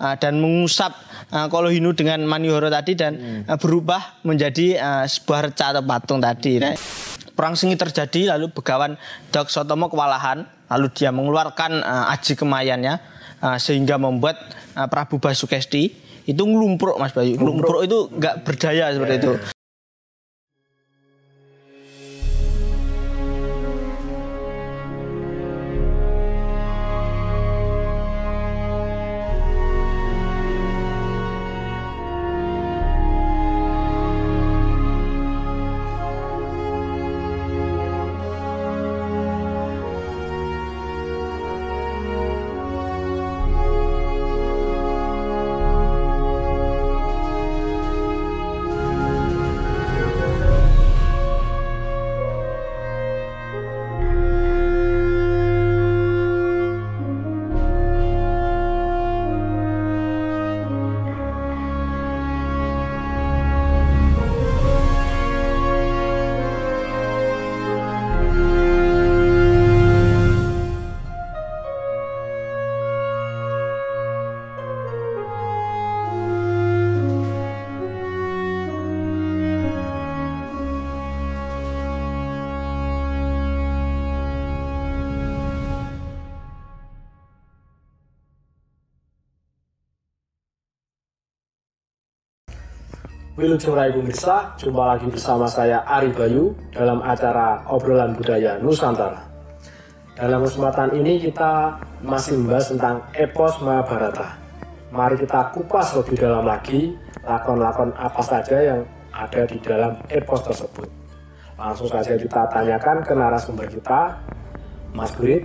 uh, dan mengusap uh, ah, kolohinu dengan Manihoro tadi dan hmm. uh, berubah menjadi uh, sebuah reca atau patung tadi. Nah, perang sengit terjadi lalu begawan Dok Sotomo kewalahan lalu dia mengeluarkan uh, aji kemayannya uh, sehingga membuat uh, Prabu Basukesti itu ngelumpur, Mas Bayu. Lumpur itu nggak berdaya seperti itu. Eh. Wilujora Ibu jumpa lagi bersama saya Ari Bayu dalam acara Obrolan Budaya Nusantara. Dalam kesempatan ini kita masih membahas tentang epos Mahabharata. Mari kita kupas lebih dalam lagi lakon-lakon apa saja yang ada di dalam epos tersebut. Langsung saja kita tanyakan ke narasumber kita, Mas Gurit.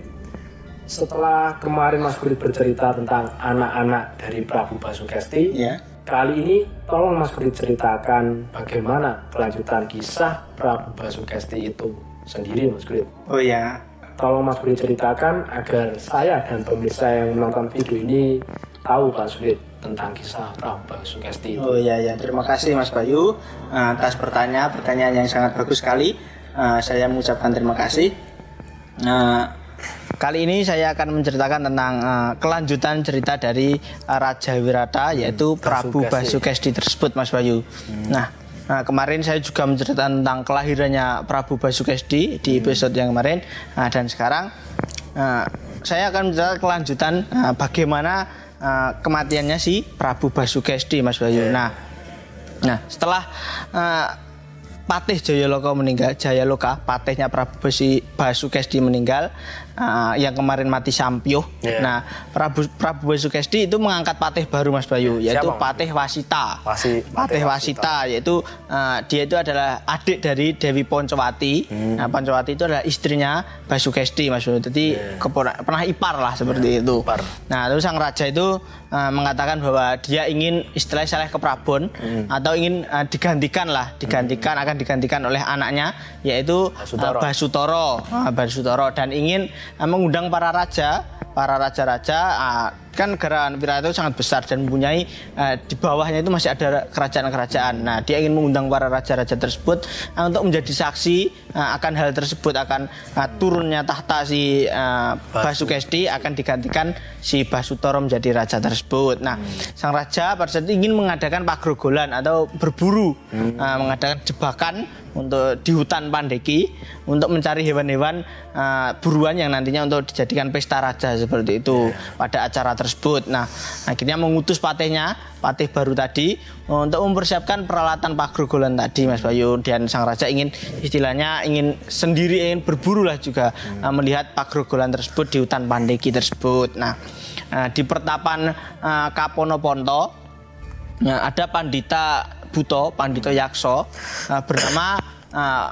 Setelah kemarin Mas Gurit bercerita tentang anak-anak dari Prabu Basukesti, yeah Kali ini tolong Mas Prince ceritakan bagaimana kelanjutan kisah Prabu Basukesti itu sendiri Mas Prince. Oh ya. Tolong Mas Prince ceritakan agar saya dan pemirsa yang menonton video ini tahu Pak Sulit tentang kisah Prabu Basukesti itu. Oh ya ya, terima kasih Mas Bayu atas pertanyaan pertanyaan yang sangat bagus sekali. Eh, saya mengucapkan terima kasih. Nah, kali ini saya akan menceritakan tentang uh, kelanjutan cerita dari uh, Raja Wirata hmm, yaitu hmm, Prabu Basukesti tersebut Mas Bayu. Hmm. Nah, Nah, kemarin saya juga menceritakan tentang kelahirannya Prabu Basukesti di hmm. episode yang kemarin. Nah, dan sekarang uh, saya akan menceritakan kelanjutan uh, bagaimana uh, kematiannya si Prabu Basukesti Mas Bayu. Yeah. Nah, nah setelah uh, Patih Jayaloka meninggal, Jayaloka, patihnya Prabu Besi Basu Basukesdi meninggal, uh, yang kemarin mati Sampio. Yeah. Iya. Nah, Prabu Prabu Basukesdi itu mengangkat patih baru Mas Bayu, yeah. yaitu Siapa? Patih Wasita. Wasi, patih Wasita, Wasita yaitu uh, dia itu adalah adik dari Dewi Poncowati. Hmm. Nah, Poncowati itu adalah istrinya Basu Basukesdi Mas Bayu. Jadi yeah. Iya. pernah ipar lah seperti yeah. itu. Ipar. Nah, terus sang raja itu uh, mengatakan bahwa dia ingin istilah Saleh ke Prabon hmm. atau ingin uh, digantikan lah, digantikan hmm. akan digantikan oleh anaknya yaitu eh, Basutoro, uh, Basutoro, uh, Basutoro dan ingin uh, mengundang para raja, para raja-raja uh, kan negara Wirata itu sangat besar dan mempunyai uh, di bawahnya itu masih ada kerajaan-kerajaan. Nah, dia ingin mengundang para raja-raja tersebut uh, untuk menjadi saksi uh, akan hal tersebut akan uh, turunnya tahta si uh, Basukesti akan digantikan si Basutoro menjadi raja tersebut. Nah, hmm. sang raja pada saat itu ingin mengadakan pagrogolan atau berburu, hmm. uh, mengadakan jebakan untuk di hutan Pandeki untuk mencari hewan-hewan uh, buruan yang nantinya untuk dijadikan pesta raja seperti itu ya. pada acara tersebut. Nah, akhirnya mengutus patihnya, patih baru tadi untuk mempersiapkan peralatan pak Grogolan tadi Mas Bayu dan sang raja ingin istilahnya ingin sendiri ingin berburu lah juga hmm. uh, melihat Grogolan tersebut di hutan Pandeki tersebut. Nah, uh, di pertapan uh, eh, Kapono Ponto nah, ada pandita Buto, pandito Yakso uh, bernama uh,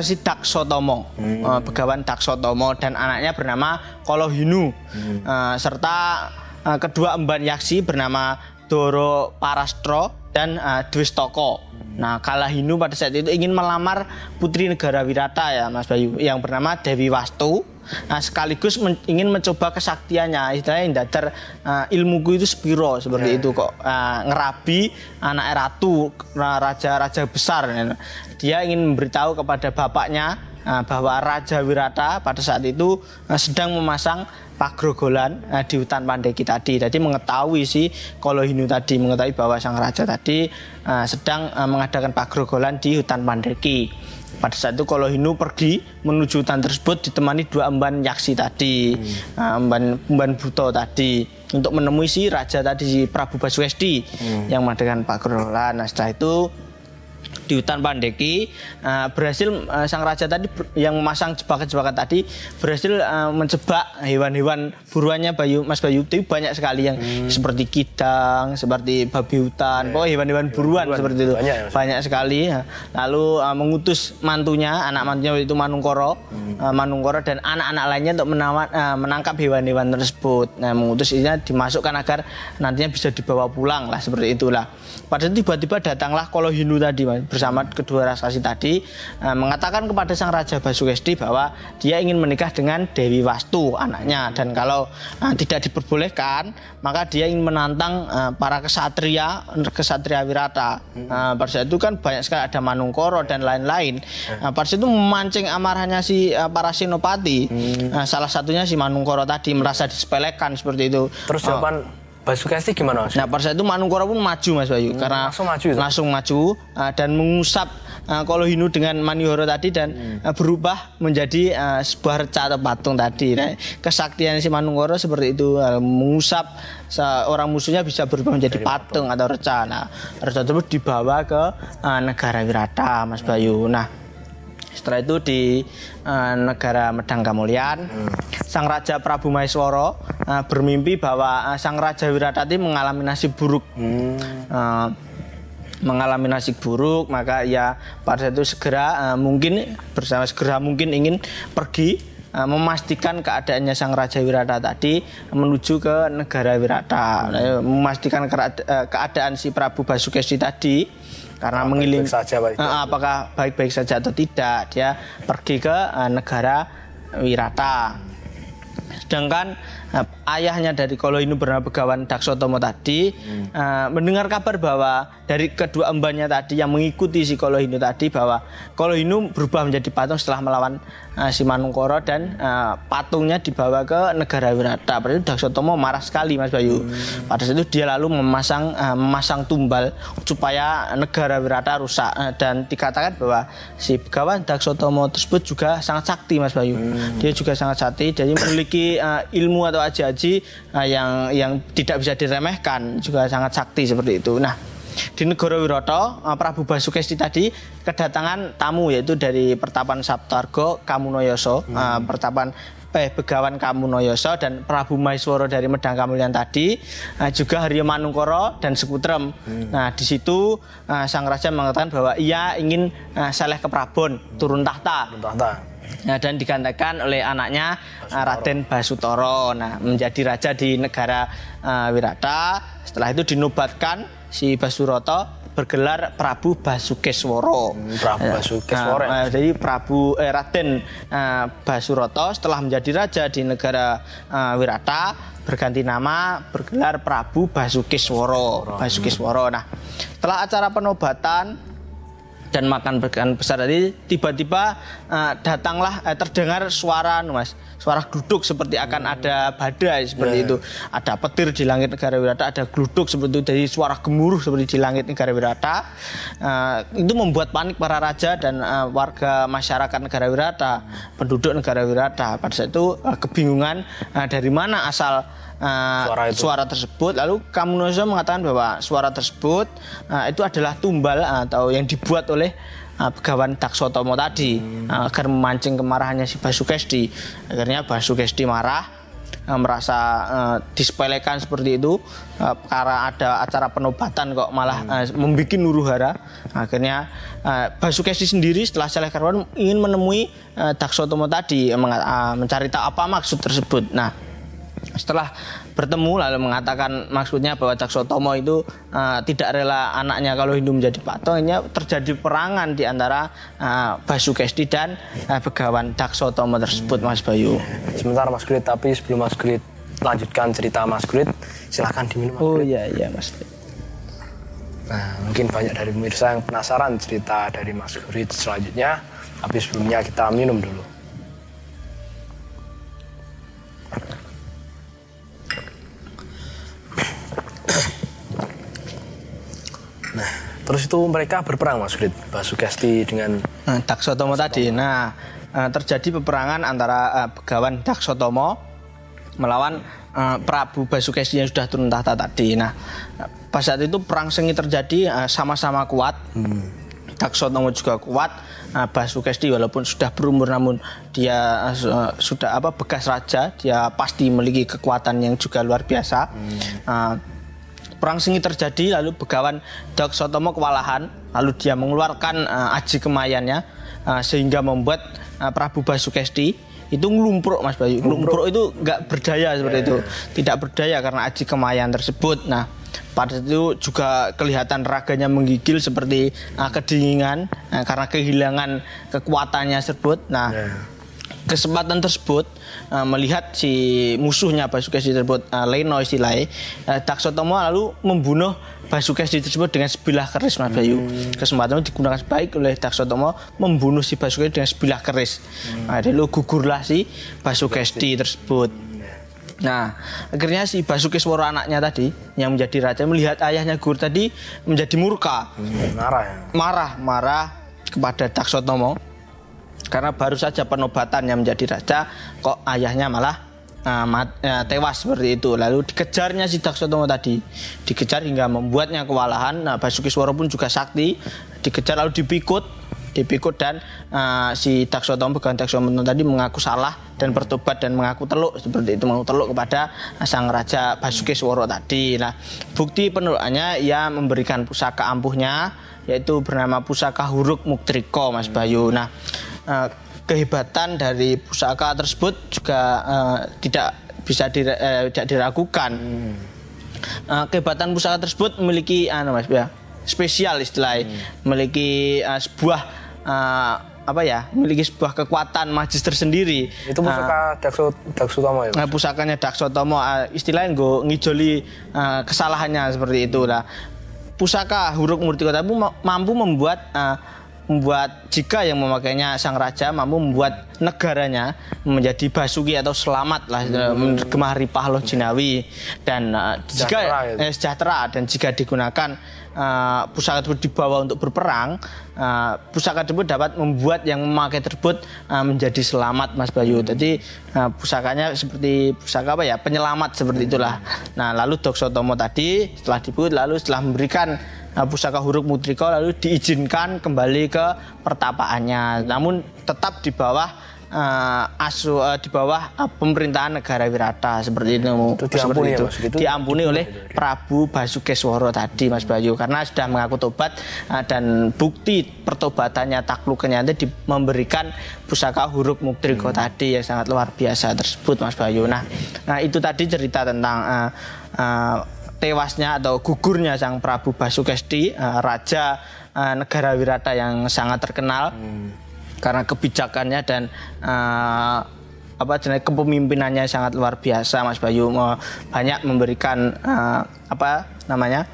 si Daksotomo, hmm. uh, eh, Begawan Daksotomo dan anaknya bernama Kolohinu hmm. uh, serta uh, kedua emban Yaksi bernama Doro Parastro dan uh, Dwistoko. Hmm. Nah, Kalahinu pada saat itu ingin melamar putri negara Wirata ya Mas Bayu yang bernama Dewi Wastu nah, sekaligus men ingin mencoba kesaktiannya istilahnya indadar uh, eh, ilmuku itu sepiro seperti yeah. itu kok uh, ngerabi anak ratu raja-raja besar dia ingin memberitahu kepada bapaknya uh, bahwa Raja Wirata pada saat itu uh, sedang memasang pagrogolan uh, di hutan Pandeki tadi. Jadi mengetahui si Hindu tadi mengetahui bahwa sang raja tadi uh, sedang uh, mengadakan pagrogolan di hutan Pandeki. Pada saat itu kalau Hindu pergi menuju hutan tersebut ditemani dua emban Yaksi tadi, hmm. Nah, emban emban Buto tadi untuk menemui si raja tadi si Prabu Baswedi hmm. yang mengadakan Pak Kurola. Nah setelah itu di hutan Pandeki uh, berhasil uh, sang raja tadi yang memasang jebakan-jebakan tadi berhasil uh, menjebak hewan-hewan buruannya Bayu Mas Bayu itu banyak sekali yang hmm. seperti kidang, seperti babi hutan, yeah. pokoknya hewan-hewan buruan, buruan seperti itu. Banyak, banyak sekali. Ya. Lalu uh, mengutus mantunya, anak mantunya itu Manungkoro, hmm. uh, Manungkoro dan anak-anak lainnya untuk menawat, uh, menangkap hewan-hewan tersebut. Nah, mengutus ini dimasukkan agar nantinya bisa dibawa pulang lah seperti itulah. Pada tiba-tiba datanglah Kolohinu tadi, bersama kedua raksasi tadi uh, mengatakan kepada sang raja Basukesti bahwa dia ingin menikah dengan Dewi Wastu anaknya dan kalau uh, tidak diperbolehkan maka dia ingin menantang uh, para kesatria kesatria wirata. Uh, itu kan banyak sekali ada Manungkoro dan lain-lain. Uh, itu memancing amarahnya si uh, para sinopati Uh, hmm. salah satunya si Manungkoro tadi merasa disepelekan seperti itu. Terus jawaban uh, Basukasi gimana Mas? Nah pada saat itu Manungkara pun maju Mas Bayu hmm, karena langsung maju, itu? langsung maju uh, dan mengusap uh, Kolohinu dengan Manihoro tadi dan hmm. uh, berubah menjadi uh, sebuah reca atau patung tadi. Nah, kesaktian si Manungkara seperti itu uh, mengusap seorang musuhnya bisa berubah menjadi patung, patung atau reca. Nah reca tersebut dibawa ke uh, negara Wirata Mas hmm. Bayu. Nah setelah itu di uh, negara Medang Kamulian, hmm. sang raja Prabu Maesworo uh, bermimpi bahwa uh, sang Raja Wiratati mengalami nasib buruk. Hmm. Uh, mengalami nasib buruk maka ya pada saat itu segera uh, mungkin bersama segera mungkin ingin pergi uh, memastikan keadaannya sang Raja Wirata tadi menuju ke negara Wirata hmm. Nah, ya, memastikan eh, keadaan si Prabu Basukesi tadi karena apakah mengiling -baik saja, baik uh, apakah baik-baik saja atau tidak dia pergi ke uh, negara Wirata sedangkan Nah, ayahnya dari Koloinu bernama Begawan Daksotomo tadi hmm. uh, mendengar kabar bahwa dari kedua embannya tadi yang mengikuti si Koloinu tadi bahwa Koloinu berubah menjadi patung setelah melawan uh, si Manungkoro dan uh, patungnya dibawa ke negara Wirata. Pada itu Daksotomo marah sekali Mas Bayu. Hmm. Pada saat itu dia lalu memasang uh, memasang tumbal supaya negara Wirata rusak uh, dan dikatakan bahwa si Begawan Daksotomo tersebut juga sangat sakti Mas Bayu. Hmm. Dia juga sangat sakti jadi memiliki uh, ilmu atau aji uh, eh, yang yang tidak bisa diremehkan juga sangat sakti seperti itu. Nah, di negara Wiroto eh, Prabu Basukesti tadi kedatangan tamu yaitu dari Pertapan Saptargo Kamunoyoso eh, hmm. Pertapan eh, Begawan Kamunoyoso dan Prabu Maisworo dari Medang Kamulyan tadi uh, juga Haryo Manungkoro dan Sekutrem. Hmm. Nah, di situ uh, sang raja mengatakan bahwa ia ingin uh, saleh ke Prabon, turun tahta. Turun tahta. Nah, dan digantikan oleh anaknya Basutoro. Eh, Raden Basutoro. Nah, menjadi raja di negara uh, Wirata. Setelah itu dinobatkan si Basuroto bergelar Prabu Basukesworo. Hmm, Prabu Basukesworo. Nah, eh, jadi Prabu eh, Raden uh, Basuroto setelah menjadi raja di negara uh, Wirata berganti nama bergelar Prabu Basukesworo. Basukesworo. Nah, setelah acara penobatan dan makan berikan besar tadi tiba-tiba uh, datanglah uh, terdengar suara mas suara gluduk seperti akan hmm. ada badai seperti yeah. itu ada petir di langit negara wirata ada gluduk seperti itu dari suara gemuruh seperti di langit negara wirata uh, eh, itu membuat panik para raja dan uh, warga masyarakat negara wirata penduduk negara wirata pada saat itu uh, kebingungan uh, dari mana asal uh, suara, itu. suara tersebut. Lalu Kamunoso mengatakan bahwa suara tersebut uh, itu adalah tumbal atau yang dibuat oleh uh, eh, pegawai Daksotomo tadi hmm. uh, agar memancing kemarahannya si Basukesti. Akhirnya Basukesti marah uh, merasa uh, disepelekan seperti itu uh, karena ada acara penobatan kok malah hmm. uh, membuat nuruhara akhirnya uh, Basukesti sendiri setelah selesai Karwan ingin menemui uh, Daksotomo tadi uh, mencari tahu apa maksud tersebut nah setelah bertemu lalu mengatakan maksudnya bahwa Jakso Tomo itu uh, tidak rela anaknya kalau Hindu menjadi patung ini terjadi perangan di antara uh, eh, Basukesti dan uh, Begawan Jakso Tomo tersebut Mas Bayu. Sebentar Mas Grit tapi sebelum Mas Grit lanjutkan cerita Mas Grit silahkan diminum Mas Oh iya iya Mas Grit. Nah, mungkin banyak dari pemirsa yang penasaran cerita dari Mas Grit selanjutnya. Tapi sebelumnya kita minum dulu. Terus itu mereka berperang Mas Frit, Basugasti dengan nah, Daksotomo, tadi. Nah, eh, terjadi peperangan antara uh, begawan Daksotomo melawan uh, Prabu Basukesti yang sudah turun tahta tadi. Nah, pas saat itu perang sengit terjadi sama-sama uh, kuat. Hmm. Daksotomo juga kuat, uh, Basukesti walaupun sudah berumur namun dia uh, sudah apa bekas raja, dia pasti memiliki kekuatan yang juga luar biasa. Hmm. Uh, perang sengit terjadi lalu begawan Dok Sotomo kewalahan lalu dia mengeluarkan uh, aji kemayannya uh, sehingga membuat uh, Prabu Basukesti itu ngelumpruk Mas Bayu. Ngelumpruk itu nggak berdaya seperti yeah. itu. Iya, iya. Tidak berdaya karena aji kemayan tersebut. Nah, pada itu juga kelihatan raganya menggigil seperti uh, kedinginan uh, karena kehilangan kekuatannya tersebut. Nah, yeah kesempatan tersebut uh, melihat si musuhnya Basukeshi tersebut uh, Leno istilahnya uh, eh, Taksotomo lalu membunuh Basukeshi tersebut dengan sebilah keris Mas Bayu hmm. kesempatan itu digunakan baik oleh Taksotomo membunuh si Basukeshi dengan sebilah keris hmm. nah, lalu gugurlah si Basukeshi tersebut Nah, akhirnya si Basuki Sworo anaknya tadi yang menjadi raja melihat ayahnya Gur tadi menjadi murka. Hmm, marah ya. Marah, marah kepada Taksotomo karena baru saja penobatan yang menjadi raja, kok ayahnya malah uh, uh, tewas seperti itu. Lalu dikejarnya si Daksotomo tadi, dikejar hingga membuatnya kewalahan. Nah, Basuki Sworo pun juga sakti, dikejar lalu dipikut, dipikut dan uh, si Daksotomo bukan Daksotomo tadi mengaku salah dan bertobat dan mengaku teluk seperti itu mengaku teluk kepada sang raja Basuki Sworo tadi. Nah, bukti penolakannya ia memberikan pusaka ampuhnya yaitu bernama pusaka huruk muktriko Mas Bayu. Nah, Eh, kehebatan dari pusaka tersebut juga uh, tidak bisa dir, uh, eh, tidak diragukan. Hmm. Uh, kehebatan pusaka tersebut memiliki anu uh, Mas ya, spesial istilahnya, hmm. memiliki uh, sebuah uh, apa ya memiliki sebuah kekuatan magis tersendiri itu pusaka uh, Daksu daksotomo ya uh, pusakanya daksotomo uh, istilahnya gue ngijoli uh, kesalahannya seperti itu lah pusaka huruf murti kota mampu membuat uh, membuat jika yang memakainya sang raja mampu membuat negaranya menjadi basuki atau selamat lah e, hmm. gemah ripah loh jinawi dan uh, jika sejahtera, gitu. eh, sejahtera dan jika digunakan uh, pusaka tersebut dibawa untuk berperang uh, pusaka tersebut dapat membuat yang memakai tersebut uh, menjadi selamat Mas Bayu hmm. jadi uh, pusakanya seperti pusaka apa ya penyelamat seperti hmm. itulah nah lalu Doksotomo tadi setelah dibuat lalu setelah memberikan Nah, pusaka huruf mutriko lalu diizinkan kembali ke pertapaannya namun tetap di bawah uh, asu uh, di bawah uh, pemerintahan negara Wirata seperti itu, itu diampuni ya, itu. Ya, mas, gitu. diampuni gitu. oleh gitu, gitu. Prabu Basukesworo tadi Mas Bayu karena sudah mengaku tobat uh, dan bukti pertobatannya takluknya itu memberikan pusaka huruf mutriko hmm. tadi yang sangat luar biasa tersebut Mas Bayu. Nah, nah itu tadi cerita tentang uh, tewasnya atau gugurnya sang Prabu Basukesti uh, raja uh, negara Wirata yang sangat terkenal hmm. karena kebijakannya dan uh, apa jenis kepemimpinannya sangat luar biasa Mas Bayu uh, banyak memberikan uh, apa namanya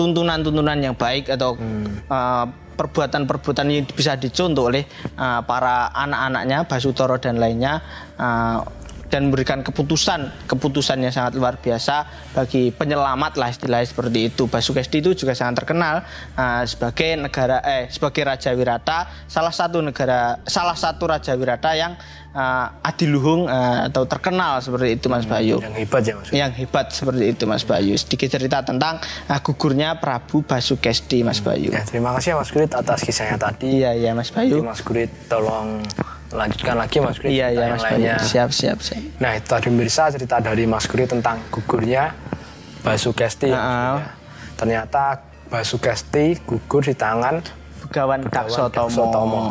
tuntunan tuntunan-tuntunan yang baik atau hmm. uh, perbuatan-perbuatan yang bisa dicontoh oleh uh, para anak-anaknya Basutoro dan lainnya uh, dan memberikan keputusan keputusannya sangat luar biasa bagi penyelamat lah istilah seperti itu Basukesti itu juga sangat terkenal uh, sebagai negara eh sebagai Raja Wirata salah satu negara salah satu Raja Wirata yang uh, eh, adiluhung uh, eh, atau terkenal seperti itu Mas hmm, Bayu. Yang hebat ya Mas. Yang hebat seperti itu Mas Bayu. Sedikit cerita tentang uh, gugurnya Prabu Basukesti Mas hmm, Bayu. Ya, terima kasih ya, Mas Gurit atas kisahnya tadi. Iya iya Mas Bayu. Jadi, Mas Gurit tolong lanjutkan lagi Mas Kuri iya, iya, Mas lainnya. Siap, siap, siap. Nah, itu tadi pemirsa cerita dari Mas Kuri tentang gugurnya Sugesti. Uh -uh. Ternyata Sugesti gugur di tangan Begawan Daksotomo. Daksotomo.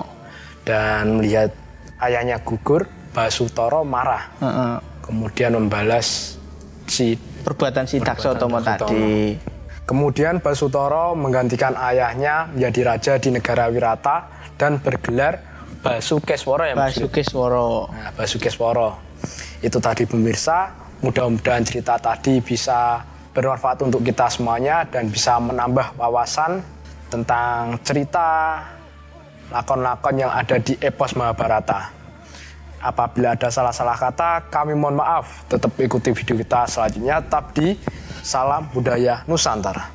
Dan melihat ayahnya gugur, Basutoro marah. Uh -uh. Kemudian membalas si perbuatan si Daksotomo tadi. Kemudian Basutoro menggantikan ayahnya menjadi raja di negara Wirata dan bergelar Basukesworo ya Mas Basukesworo nah, Basukesworo itu tadi pemirsa mudah-mudahan cerita tadi bisa bermanfaat untuk kita semuanya dan bisa menambah wawasan tentang cerita lakon-lakon yang ada di epos Mahabharata. Apabila ada salah-salah kata, kami mohon maaf. Tetap ikuti video kita selanjutnya. Tetap di Salam Budaya Nusantara.